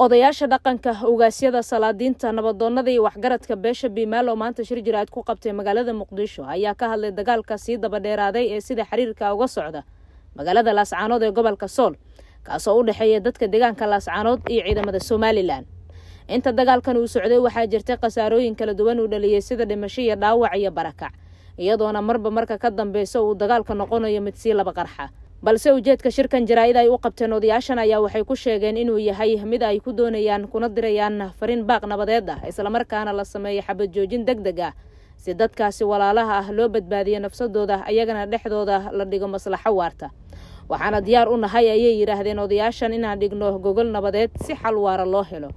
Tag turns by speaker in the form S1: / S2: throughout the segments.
S1: odayaasha dhaqanka ugaasyada salaadiinta nabadoonnada iyo waxgaradka beesha biimaal oo maanta shir jiraad ku qabtay magaalada muqdisho ayaa ka hadlay dagaalka sii dabadheeraaday ee sida xiriirka uga socda magaalada laascaanood ee gobolka sool kaasoo u dhexeeya dadka deegaanka laascaanood iyo ciidamada somalilan inta dagaalkan uu socday waxaa jirtay khasaarooyin kala duwan uu dhaliyey sida dhimasho iyo dhaawac iyo barakac iyadoona marba marka ka dambeysa uu dagaalka noqonayo mid sii laba qarxa balse ujeedka shirkan jaraa'id ay u qabteen odayaashan ayaa waxay ku sheegeen inuu yahay mid ay ku doonayaan kuna dirayaan farin baaq nabadeed ah islamarkaana la sameeyay xabad joojin deg deg ah si dadkaasi walaalaha ah loo badbaadiyo nafsadooda ayagana dhexdooda la dhigo maslaxo waarta waxaana diyaar u nahay ayay yidhaahdeen odayaashan inaan dhigno gogol nabadeed si xal waara loo helo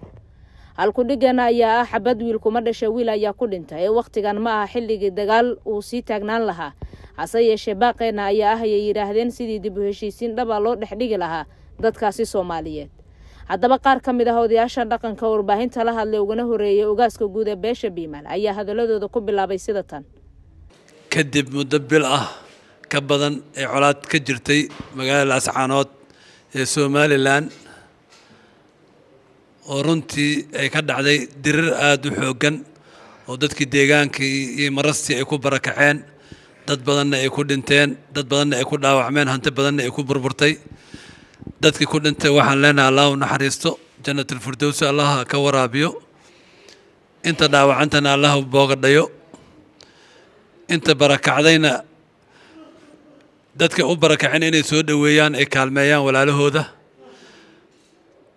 S1: halkudhigan ayaa ah xabad wiil kuma dhasha wiil ayaa ku dhinta ee wakhtigan ma aha xilligii dagaal uu sii taagnaan lahaa hase yeeshee baaqeenna ayaa ah ayay yidhaahdeen sidii dib u heshiisiin dhaba ah loo dhex dhigi lahaa dadkaasi soomaaliyeed haddaba qaar ka mid ah odayaasha dhaqanka warbaahinta la hadlay ugana horeeyay ogaaska guud ee beesha biimaan ayaa hadaladooda ku bilaabay sida tan
S2: kadib muddo bil ah ka badan ee colaad ka jirtay magaalada laascaanood ee somalilan oo runtii ay ka dhacday dirir aada u xooggan oo dadkii deegaankii iyo marastii ay ku barakaceen dad badanna ay ku dhinteen dad badanna ay ku dhaawacmeen hanti badanna ay ku burburtay dadkii ku dhintay waxaan leenahay allah u naxariisto jannatalfirdowsi allah ha ka waraabiyo inta dhaawacantana allah boogadhayo inta barakacdayna dadka u barakaceen inay soo dhoweeyaan ay kaalmeeyaan walaalahooda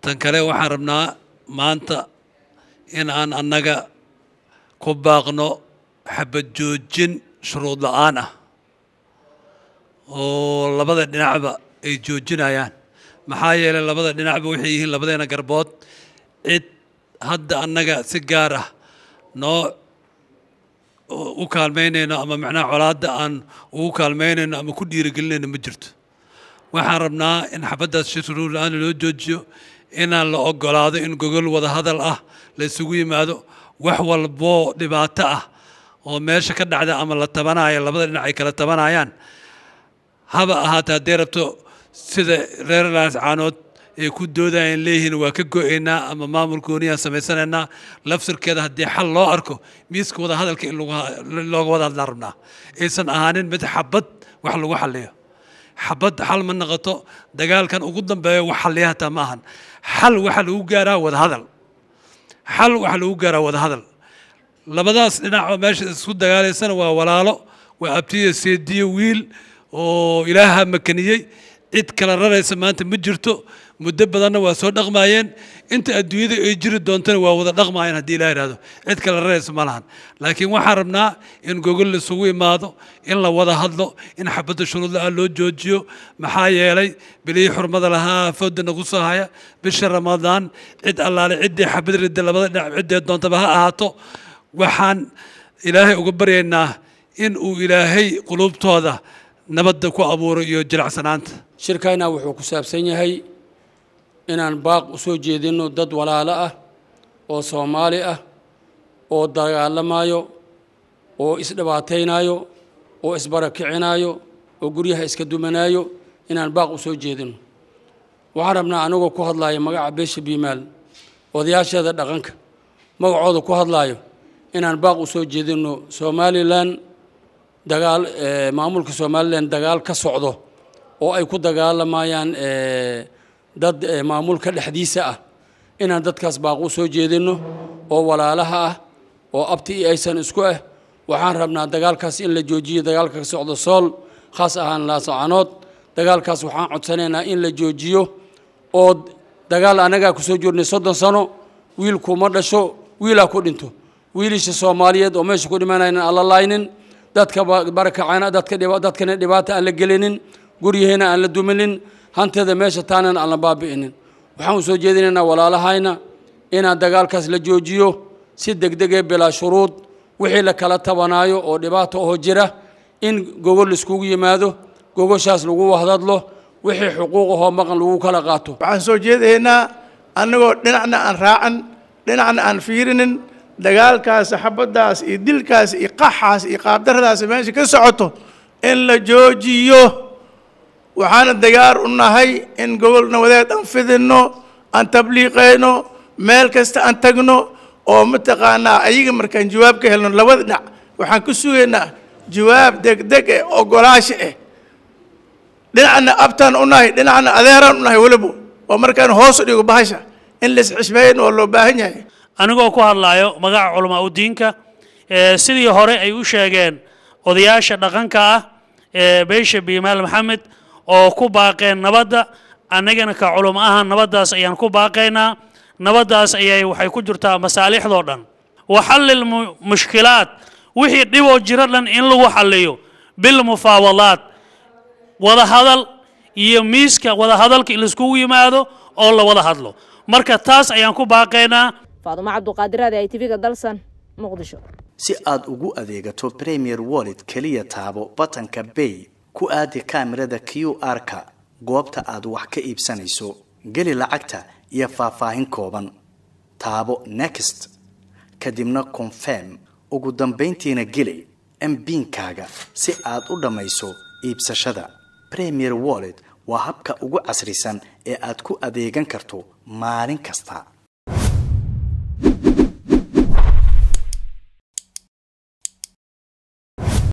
S2: tan kale waxaan rabnaa maanta in aan annaga ku baaqno xabad joojin shuruud la-aan ah oo labada dhinacba ay joojinayaan maxaa yeelay labada dhinacba waxay yihiin labadeena garbood cid hadda annaga si gaar ah noo u kaalmaynayno ama macnaha colaadda aan ugu kaalmaynayno ama ku dhiirigelinayno ma jirto waxaan rabnaa in xabaddaas shuruud la aana loo joojiyo inaan la ogolaado in gogol wada hadal ah laysugu yimaado wax walboo dhibaato ah oo meesha ka dhacda ama la tabanaayo labada dhinac ay kala tabanayaan haba ahaata hadday rabto sida reer caanood ay ku doodayaan leeyihiin waa ka go-aynaa ama maamul gooniyaan samaysanaynaa lafsirkeeda haddii xal loo arko miiska wadahadalka in looga wada hadlaan rabnaa aysan ahaanin mid xabad wax lagu xalliyo xabad xal ma noqoto dagaalkan ugu dambeeya wax xalliya ma ahan xal waxaa lagu gaaraa wadahadal xal waxaa lagu gaaraa wadahadal labadaas dhinac oo meesha isku dagaalaysana waa walaalo waa abtiyo seediyo wiil oo ilaaha makaniyey cid kala raraysa maanta ma jirto muddo badanna waa soo dhaqmaayeen inta adduunyada ay jiri doontana waa wada dhaqmaayeen haddii ilaa yidhahdo cid kale rees ma lahan laakiin waxaan rabnaa in gogol laisugu imaado in la wada hadlo in xabadda shuruudla-a loo joojiyo maxaa yeelay bilihii xurmada lahaa fooda nagu soo haya bisha ramadaan cid allaale ciddii xabad ridda labada dhinac ciddee doontaba ha ahaato waxaan ilaahay uga baryaynaa in uu ilaahay quluubtooda nabadda ku abuuro iyo
S3: jilacsanaanta shirkayna wuxuu ku saabsan yahay inaan baaq u soo jeedinno dad walaalo ah oo soomaali ah oo dagaalamaayo oo isdhibaataynaayo oo isbarakicinaayo oo guryaha iska dumanaayo inaan baaq usoo soo jeedino waxaan rabnaa anigoo ku hadlaayo magaca beesha biimaal odayaasheeda dhaqanka magacooda ku hadlaayo inaan baaq u soo jeedino somalilan dagaal eh, maamulka somalilan dagaal ka socdo oo ay ku dagaalamayaan eh, dad eh, maamulka dhexdiisa ah inaan dadkaas baaq u soo jeedinno oo walaalaha ah oo abti i aysan isku ah waxaan rabnaa dagaalkaas in la joojiyo dagaalka ka socdo sool khaas ahaan laasocanood dagaalkaas waxaan codsanaynaa in la joojiyo oo dagaal annagaa kusoo soo joornay soddon sano wiilkuma dhasho wiilaa ku dhinto wiilisha soomaaliyeed oo meesha ku dhimanaynan aan la laaynin dadka barakacana dadkana dhibaata aan la gelinin guryaheena aan la duminin hanteeda meesha taanan aanla la baabi'inin waxaan u soo jeedinaynaa walaalahayna inaan dagaalkaas la joojiyo si degdegee bilaa shuruud wixii la kala tabanaayo oo dhibaata oo jira in gogol iskugu yimaado gogoshaas lagu wahdadlo wixii xuquuq ahoo maqan lagu kala qaato waxaan soo jeedaynaa annagoo dhinacna aan raacan dhinacna aan fiirinin dagaalkaas xabaddaas iyo dilkaas iyo qaxaas iyo qaabdaradaas meesha ka socoto in la joojiyo waxaana diyaar u nahay in gobol nabadeed aan fidinno aan tabliiqayno meel kasta aan tagno oo mataqaanaa ayaga markaan jawaab ka helno labada dhinac waxaan ku sugaynaa jawaab degdeg eh ogolaasha ah eh. dhinacna abtaan u nahay dhinacna adeeraan u nahay weliba oo markaan hoos u dhigo bahasha in la isxishmeeyn waa loo baahan yahay
S2: anigoo ku hadlaayo magaca culamaa udiinka sidii hore ay u sheegeen odayaasha dhaqanka ah ee beesha biimaal maxamed oo ku baaqeen nabadda annagana ka culum ahan nabaddaas ayaan ku baaqaynaa nabaddaas ayay waxay ku jirtaa masaalixdoo dhan waxallil mushkilaad wixii dhiboo jiro dhan in lagu xalliyo bilmufaawadaad wadahadal iyo miiska wadahadalka in laiskugu yimaado oo la wada hadlo marka taas ayaan ku baaqaynaa
S1: faadumo cabduqaadiraade ay ga dalsan muqdisho
S2: si aad ugu adeegato premier wallet keliya taabo batanka bay ku aadi kaamirada q r-ka goobta aad wax ka iibsanayso geli lacagta iyo faahfaahin kooban taabo next kadibna confirm ugu dambayntiina geli mbiinkaaga si aad u dhammayso iibsashada premier wallet waa habka ugu casrisan ee aad ku adeegan karto maalin kasta